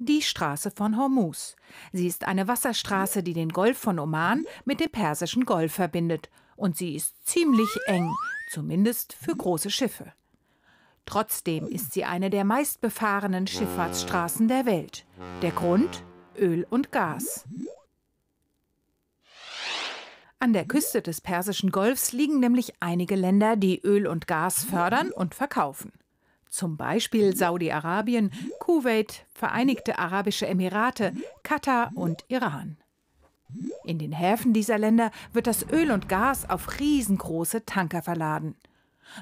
die Straße von Hormuz. Sie ist eine Wasserstraße, die den Golf von Oman mit dem Persischen Golf verbindet. Und sie ist ziemlich eng, zumindest für große Schiffe. Trotzdem ist sie eine der meistbefahrenen Schifffahrtsstraßen der Welt. Der Grund? Öl und Gas. An der Küste des Persischen Golfs liegen nämlich einige Länder, die Öl und Gas fördern und verkaufen. Zum Beispiel Saudi-Arabien, Kuwait, Vereinigte Arabische Emirate, Katar und Iran. In den Häfen dieser Länder wird das Öl und Gas auf riesengroße Tanker verladen.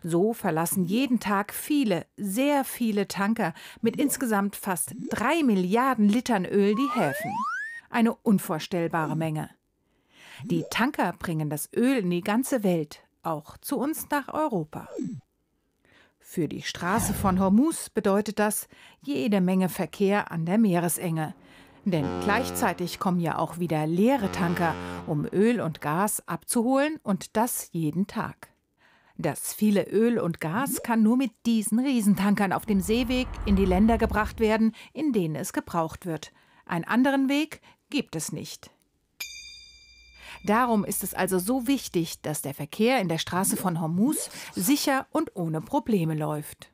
So verlassen jeden Tag viele, sehr viele Tanker mit insgesamt fast drei Milliarden Litern Öl die Häfen. Eine unvorstellbare Menge. Die Tanker bringen das Öl in die ganze Welt, auch zu uns nach Europa. Für die Straße von Hormuz bedeutet das jede Menge Verkehr an der Meeresenge. Denn gleichzeitig kommen ja auch wieder leere Tanker, um Öl und Gas abzuholen und das jeden Tag. Das viele Öl und Gas kann nur mit diesen Riesentankern auf dem Seeweg in die Länder gebracht werden, in denen es gebraucht wird. Einen anderen Weg gibt es nicht. Darum ist es also so wichtig, dass der Verkehr in der Straße von Hormuz sicher und ohne Probleme läuft.